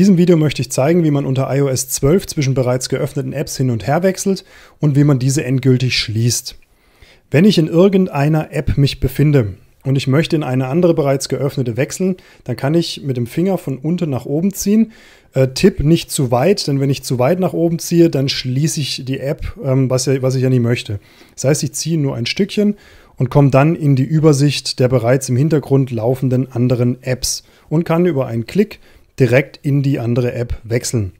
diesem Video möchte ich zeigen, wie man unter iOS 12 zwischen bereits geöffneten Apps hin und her wechselt und wie man diese endgültig schließt. Wenn ich in irgendeiner App mich befinde und ich möchte in eine andere bereits geöffnete wechseln, dann kann ich mit dem Finger von unten nach oben ziehen. Äh, Tipp nicht zu weit, denn wenn ich zu weit nach oben ziehe, dann schließe ich die App, ähm, was, ja, was ich ja nie möchte. Das heißt, ich ziehe nur ein Stückchen und komme dann in die Übersicht der bereits im Hintergrund laufenden anderen Apps und kann über einen Klick direkt in die andere App wechseln.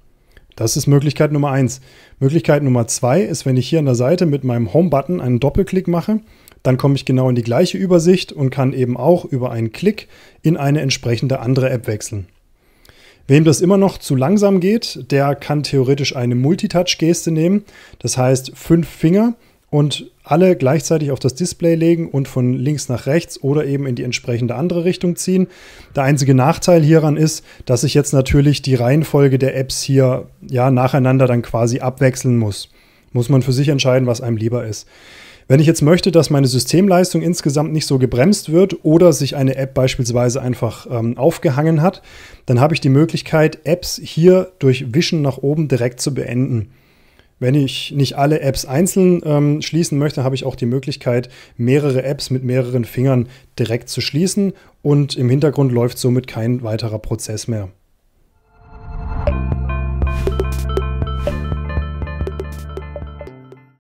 Das ist Möglichkeit Nummer 1. Möglichkeit Nummer 2 ist, wenn ich hier an der Seite mit meinem Home-Button einen Doppelklick mache, dann komme ich genau in die gleiche Übersicht und kann eben auch über einen Klick in eine entsprechende andere App wechseln. Wem das immer noch zu langsam geht, der kann theoretisch eine Multitouch-Geste nehmen, das heißt fünf Finger und alle gleichzeitig auf das Display legen und von links nach rechts oder eben in die entsprechende andere Richtung ziehen. Der einzige Nachteil hieran ist, dass ich jetzt natürlich die Reihenfolge der Apps hier ja nacheinander dann quasi abwechseln muss. Muss man für sich entscheiden, was einem lieber ist. Wenn ich jetzt möchte, dass meine Systemleistung insgesamt nicht so gebremst wird oder sich eine App beispielsweise einfach ähm, aufgehangen hat, dann habe ich die Möglichkeit, Apps hier durch Wischen nach oben direkt zu beenden. Wenn ich nicht alle Apps einzeln ähm, schließen möchte, habe ich auch die Möglichkeit, mehrere Apps mit mehreren Fingern direkt zu schließen und im Hintergrund läuft somit kein weiterer Prozess mehr.